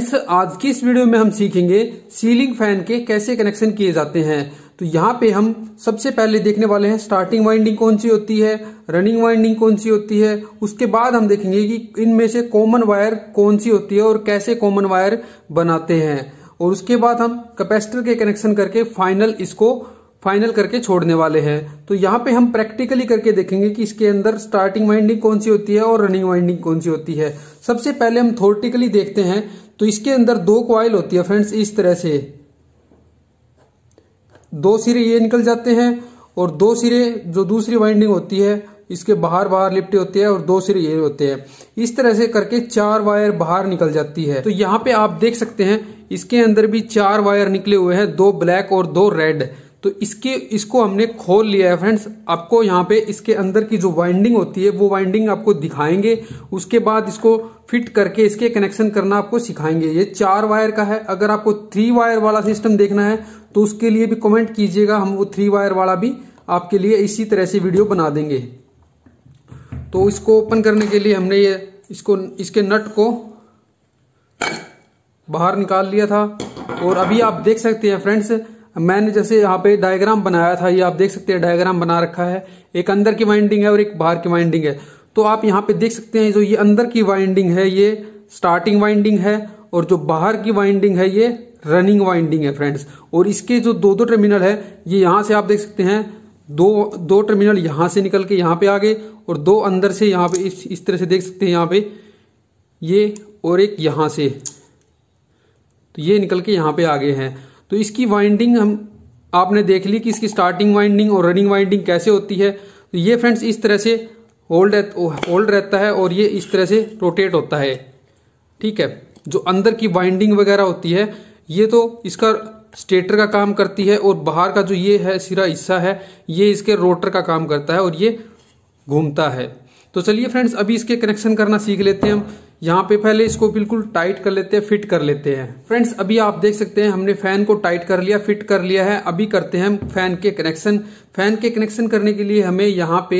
आज की इस वीडियो में हम सीखेंगे सीलिंग फैन के कैसे कनेक्शन किए जाते हैं तो यहाँ पे हम सबसे पहले देखने वाले हैं स्टार्टिंग वाइंडिंग कौन सी होती है रनिंग वाइंडिंग कौन सी होती है उसके बाद हम देखेंगे कि इनमें से कॉमन वायर कौन सी होती है और कैसे कॉमन वायर बनाते हैं और उसके बाद हम कैपेसिटर के कनेक्शन करके फाइनल इसको फाइनल करके छोड़ने वाले हैं तो यहाँ पे हम प्रैक्टिकली करके देखेंगे कि इसके अंदर स्टार्टिंग वाइंडिंग कौन सी होती है और रनिंग वाइंडिंग कौन सी होती है सबसे पहले हम थोरटिकली देखते हैं तो इसके अंदर दो क्वाइल होती है फ्रेंड्स इस तरह से दो सिरे ये निकल जाते हैं और दो सिरे जो दूसरी वाइंडिंग होती है इसके बाहर बाहर लिपटे होते हैं और दो सिरे ये होते हैं इस तरह से करके चार वायर बाहर निकल जाती है तो यहाँ पे आप देख सकते हैं इसके अंदर भी चार वायर निकले हुए हैं दो ब्लैक और दो रेड तो इसके इसको हमने खोल लिया है फ्रेंड्स आपको यहाँ पे इसके अंदर की जो वाइंडिंग होती है वो वाइंडिंग आपको दिखाएंगे उसके बाद इसको फिट करके इसके कनेक्शन करना आपको सिखाएंगे ये चार वायर का है अगर आपको थ्री वायर वाला सिस्टम देखना है तो उसके लिए भी कमेंट कीजिएगा हम वो थ्री वायर वाला भी आपके लिए इसी तरह से वीडियो बना देंगे तो इसको ओपन करने के लिए हमने ये इसको इसके नट को बाहर निकाल लिया था और अभी आप देख सकते हैं फ्रेंड्स मैंने जैसे यहाँ पे डायग्राम बनाया था ये आप देख सकते हैं डायग्राम बना रखा है एक अंदर की वाइंडिंग है और एक बाहर की वाइंडिंग है तो आप यहाँ पे देख सकते हैं जो ये अंदर की वाइंडिंग है ये स्टार्टिंग वाइंडिंग है और जो बाहर की वाइंडिंग है ये रनिंग वाइंडिंग है फ्रेंड्स और इसके जो दो दो टर्मिनल है ये यहाँ से आप देख सकते हैं दो दो टर्मिनल यहाँ से निकल के यहाँ पे आ गए और दो अंदर से यहाँ पे इस इस तरह से देख सकते हैं यहाँ पे ये और एक यहाँ से तो ये निकल के यहाँ पे आ गए हैं तो इसकी वाइंडिंग हम आपने देख ली कि इसकी स्टार्टिंग वाइंडिंग और रनिंग वाइंडिंग कैसे होती है तो ये फ्रेंड्स इस तरह से होल्ड होल्ड रहता है और ये इस तरह से रोटेट होता है ठीक है जो अंदर की वाइंडिंग वगैरह होती है ये तो इसका स्टेटर का काम करती है और बाहर का जो ये है सिरा हिस्सा है ये इसके रोटर का काम करता है और ये घूमता है तो चलिए फ्रेंड्स अभी इसके कनेक्शन करना सीख लेते हैं हम यहाँ पे पहले इसको बिल्कुल टाइट कर लेते हैं फिट कर लेते हैं फ्रेंड्स अभी आप देख सकते हैं हमने फैन को टाइट कर लिया फिट कर लिया है अभी करते हैं हम फैन के कनेक्शन फैन के कनेक्शन करने के लिए हमें यहाँ पे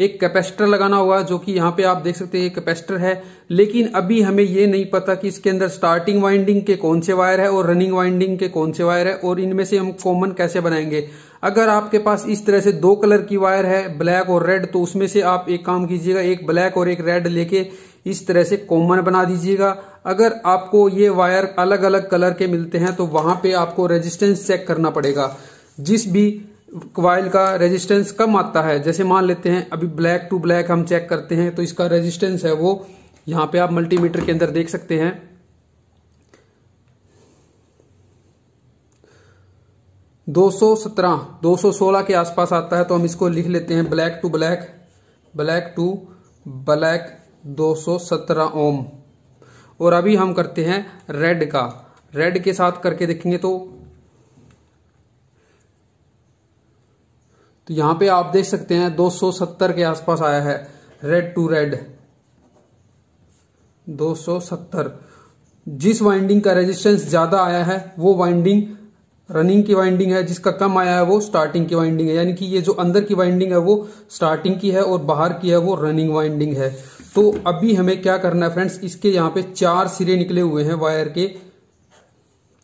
एक कैपेसिटर लगाना होगा जो कि यहाँ पे आप देख सकते हैं ये कैपेसिटर है लेकिन अभी हमें ये नहीं पता कि इसके अंदर स्टार्टिंग वाइंडिंग के कौन से वायर है और रनिंग वाइंडिंग के कौन से वायर है और इनमें से हम कॉमन कैसे बनाएंगे अगर आपके पास इस तरह से दो कलर की वायर है ब्लैक और रेड तो उसमें से आप एक काम कीजिएगा एक ब्लैक और एक रेड लेके इस तरह से कॉमन बना दीजिएगा अगर आपको ये वायर अलग अलग कलर के मिलते हैं तो वहां पे आपको रेजिस्टेंस चेक करना पड़ेगा जिस भी क्वाइल का रेजिस्टेंस कम आता है जैसे मान लेते हैं अभी ब्लैक टू ब्लैक हम चेक करते हैं तो इसका रेजिस्टेंस है वो यहाँ पे आप मल्टीमीटर के अंदर देख सकते हैं दो सौ सत्रह दो सोलह के आसपास आता है तो हम इसको लिख लेते हैं black to black black to black 217 ohm और अभी हम करते हैं रेड का रेड के साथ करके देखेंगे तो तो यहां पे आप देख सकते हैं 270 के आसपास आया है रेड टू रेड 270 जिस वाइंडिंग का रेजिस्टेंस ज्यादा आया है वो वाइंडिंग रनिंग की वाइंडिंग है जिसका कम आया है वो स्टार्टिंग की वाइंडिंग है यानी कि ये जो अंदर की वाइंडिंग है वो स्टार्टिंग की है और बाहर की है वो रनिंग वाइंडिंग है तो अभी हमें क्या करना है फ्रेंड्स इसके यहाँ पे चार सिरे निकले हुए हैं वायर के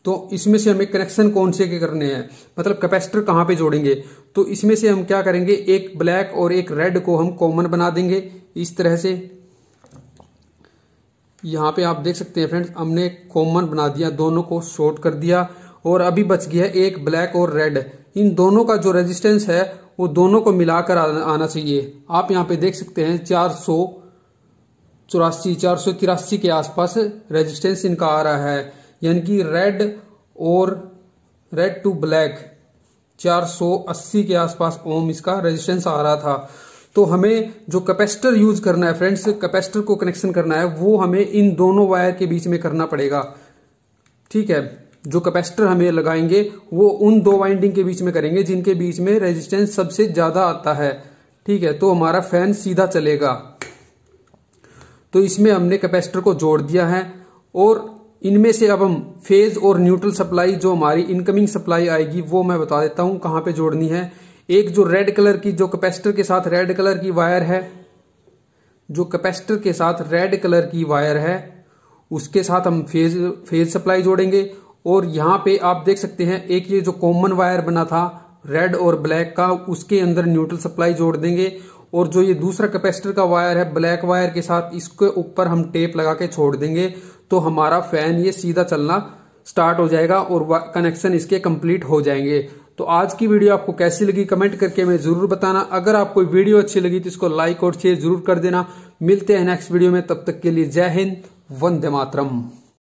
तो इसमें से हमें कनेक्शन कौन से के करने हैं मतलब कैपेसिटर कहाँ पे जोड़ेंगे तो इसमें से हम क्या करेंगे एक ब्लैक और एक रेड को हम कॉमन बना देंगे इस तरह से यहाँ पे आप देख सकते हैं फ्रेंड्स हमने कॉमन बना दिया दोनों को शॉर्ट कर दिया और अभी बच गया एक ब्लैक और रेड इन दोनों का जो रेजिस्टेंस है वो दोनों को मिलाकर आना चाहिए आप यहाँ पे देख सकते हैं चार सौ चौरासी चार सौ तिरासी के आसपास रेजिस्टेंस इनका आ रहा है यानी कि रेड और रेड टू ब्लैक 480 के आसपास ओम इसका रेजिस्टेंस आ रहा था तो हमें जो कैपेसिटर यूज करना है फ्रेंड्स कैपेसिटर को कनेक्शन करना है वो हमें इन दोनों वायर के बीच में करना पड़ेगा ठीक है जो कैपेसिटर हमें लगाएंगे वो उन दो वाइंडिंग के बीच में करेंगे जिनके बीच में रेजिस्टेंस सबसे ज्यादा आता है ठीक है तो हमारा फैन सीधा चलेगा तो इसमें हमने कैपेसिटर को जोड़ दिया है और इनमें से अब हम फेज और न्यूट्रल सप्लाई जो हमारी इनकमिंग सप्लाई आएगी वो मैं बता देता हूं कहां पे जोड़नी है एक जो रेड कलर की जो कैपेसिटर के साथ रेड कलर की वायर है जो कैपेसिटर के साथ रेड कलर की वायर है उसके साथ हम फेज फेज सप्लाई जोड़ेंगे और यहाँ पे आप देख सकते हैं एक ये जो कॉमन वायर बना था रेड और ब्लैक का उसके अंदर न्यूट्रल सप्लाई जोड़ देंगे और जो ये दूसरा कैपेसिटर का वायर है ब्लैक वायर के साथ इसके ऊपर हम टेप लगा के छोड़ देंगे तो हमारा फैन ये सीधा चलना स्टार्ट हो जाएगा और कनेक्शन इसके कंप्लीट हो जाएंगे तो आज की वीडियो आपको कैसी लगी कमेंट करके हमें जरूर बताना अगर आपको वीडियो अच्छी लगी तो इसको लाइक और शेयर जरूर कर देना मिलते हैं नेक्स्ट वीडियो में तब तक के लिए जय हिंद वंदे मातरम